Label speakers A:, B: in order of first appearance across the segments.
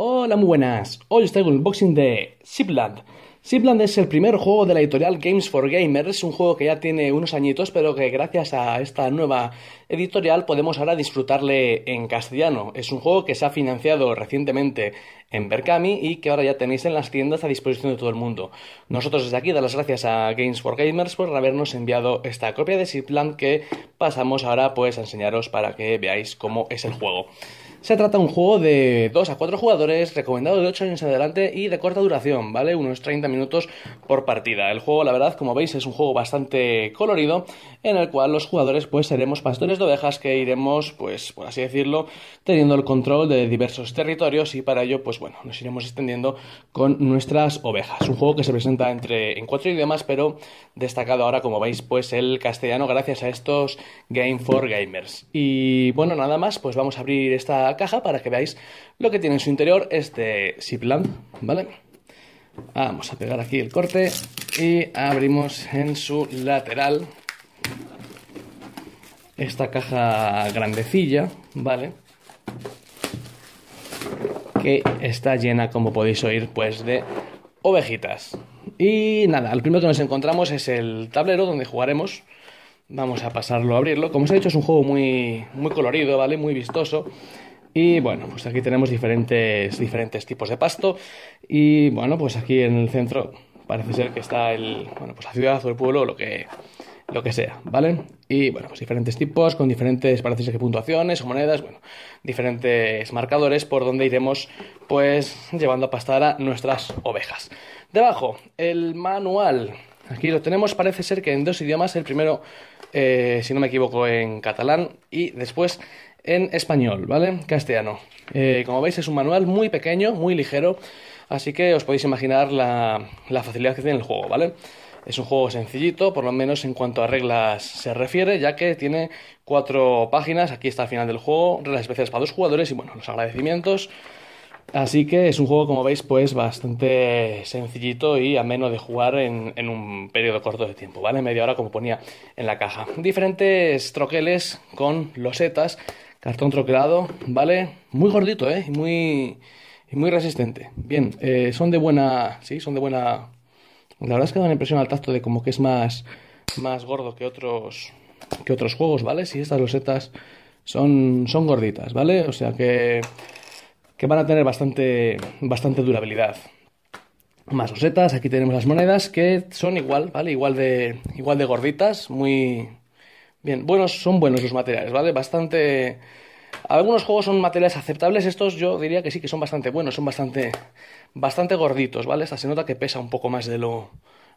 A: Hola, muy buenas. Hoy estoy con un unboxing de Zipland. Zipland es el primer juego de la editorial Games for Gamers, un juego que ya tiene unos añitos, pero que gracias a esta nueva editorial podemos ahora disfrutarle en castellano. Es un juego que se ha financiado recientemente en Berkami y que ahora ya tenéis en las tiendas a disposición de todo el mundo. Nosotros desde aquí dar las gracias a Games for Gamers por habernos enviado esta copia de Zipland que pasamos ahora pues a enseñaros para que veáis cómo es el juego. Se trata un juego de 2 a 4 jugadores, recomendado de 8 años en adelante y de corta duración, ¿vale? Unos 30 minutos minutos por partida. El juego, la verdad, como veis, es un juego bastante colorido en el cual los jugadores pues seremos pastores de ovejas que iremos, pues por así decirlo, teniendo el control de diversos territorios y para ello, pues bueno, nos iremos extendiendo con nuestras ovejas. Un juego que se presenta entre en cuatro idiomas, pero destacado ahora, como veis, pues el castellano gracias a estos Game for Gamers. Y bueno, nada más, pues vamos a abrir esta caja para que veáis lo que tiene en su interior este Zipland, ¿vale? Vamos a pegar aquí el corte y abrimos en su lateral esta caja grandecilla, ¿vale? Que está llena, como podéis oír, pues de ovejitas. Y nada, el primero que nos encontramos es el tablero donde jugaremos. Vamos a pasarlo a abrirlo. Como os he dicho, es un juego muy, muy colorido, ¿vale? Muy vistoso. Y bueno, pues aquí tenemos diferentes, diferentes tipos de pasto. Y bueno, pues aquí en el centro parece ser que está el, bueno, pues la ciudad o el pueblo, lo que, lo que sea, ¿vale? Y bueno, pues diferentes tipos, con diferentes, parece ser que puntuaciones o monedas, bueno, diferentes marcadores por donde iremos, pues, llevando a pastar a nuestras ovejas. Debajo, el manual. Aquí lo tenemos, parece ser que en dos idiomas, el primero, eh, si no me equivoco, en catalán y después en español, ¿vale? Castellano. Eh, como veis es un manual muy pequeño, muy ligero, así que os podéis imaginar la, facilidad que tiene el juego, ¿vale? Es un juego sencillito, por lo menos en cuanto a reglas se refiere, ya que tiene cuatro páginas, aquí está el final del juego, reglas especiales para dos jugadores y bueno, los agradecimientos. Así que es un juego, como veis, pues bastante sencillito y ameno de jugar en, en, un periodo corto de tiempo, ¿vale? Media hora como ponía en la caja. Diferentes troqueles con losetas Cartón troquelado, ¿vale? Muy gordito, ¿eh? Muy, muy resistente. Bien, eh, son de buena... Sí, son de buena... La verdad es que da una impresión al tacto de como que es más, más gordo que otros, que otros juegos, ¿vale? Si estas losetas son, son gorditas, ¿vale? O sea que, que van a tener bastante, bastante durabilidad más rosetas. Aquí tenemos las monedas que son igual, ¿vale? Igual de, igual de gorditas, muy, Bien, buenos, son buenos los materiales, ¿vale? Bastante... Algunos juegos son materiales aceptables, estos yo diría que sí, que son bastante buenos, son bastante, bastante gorditos, ¿vale? esta se nota que pesa un poco más de lo,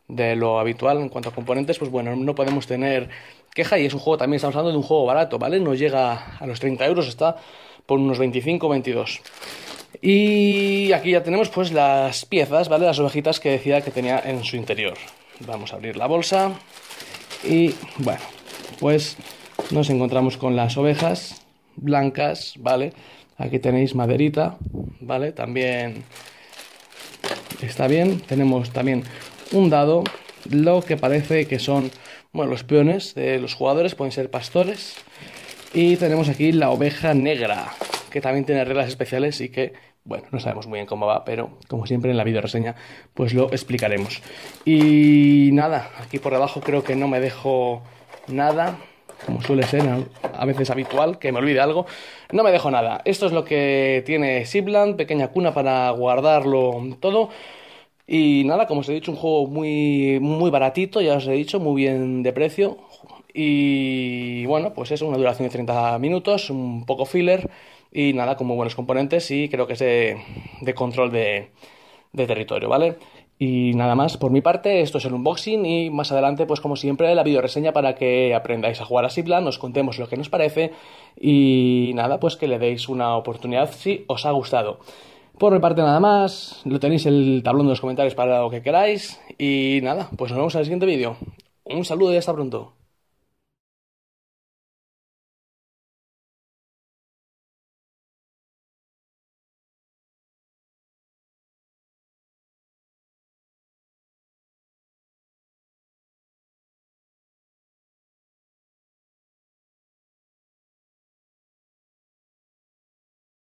A: de lo habitual en cuanto a componentes, pues bueno, no podemos tener queja y es un juego, también estamos hablando de un juego barato, ¿vale? No llega a los 30 euros, está por unos 25 22. Y aquí ya tenemos pues las piezas, ¿vale? Las ovejitas que decía que tenía en su interior. Vamos a abrir la bolsa y bueno, pues nos encontramos con las ovejas blancas, ¿vale? Aquí tenéis maderita, ¿vale? También está bien. Tenemos también un dado, lo que parece que son, bueno, los peones de los jugadores, pueden ser pastores. Y tenemos aquí la oveja negra, que también tiene reglas especiales y que, bueno, no sabemos muy bien cómo va, pero como siempre en la video reseña, pues lo explicaremos. Y nada, aquí por debajo creo que no me dejo nada, como suele ser a veces habitual, que me olvide algo. No me dejo nada. Esto es lo que tiene Sibland, pequeña cuna para guardarlo todo. Y nada, como os he dicho, un juego muy, muy baratito, ya os he dicho, muy bien de precio. Y bueno, pues es una duración de 30 minutos, un poco filler y nada, con muy buenos componentes y creo que es de, de control de territorio, ¿vale? Y nada más, por mi parte, esto es el unboxing y más adelante, pues como siempre, la videoreseña para que aprendáis a jugar a Sibla, nos contemos lo que nos parece y nada, pues que le deis una oportunidad si os ha gustado. Por mi parte nada más, lo tenéis el tablón de los comentarios para lo que queráis y nada, pues nos vemos en el siguiente vídeo. Un saludo y hasta pronto.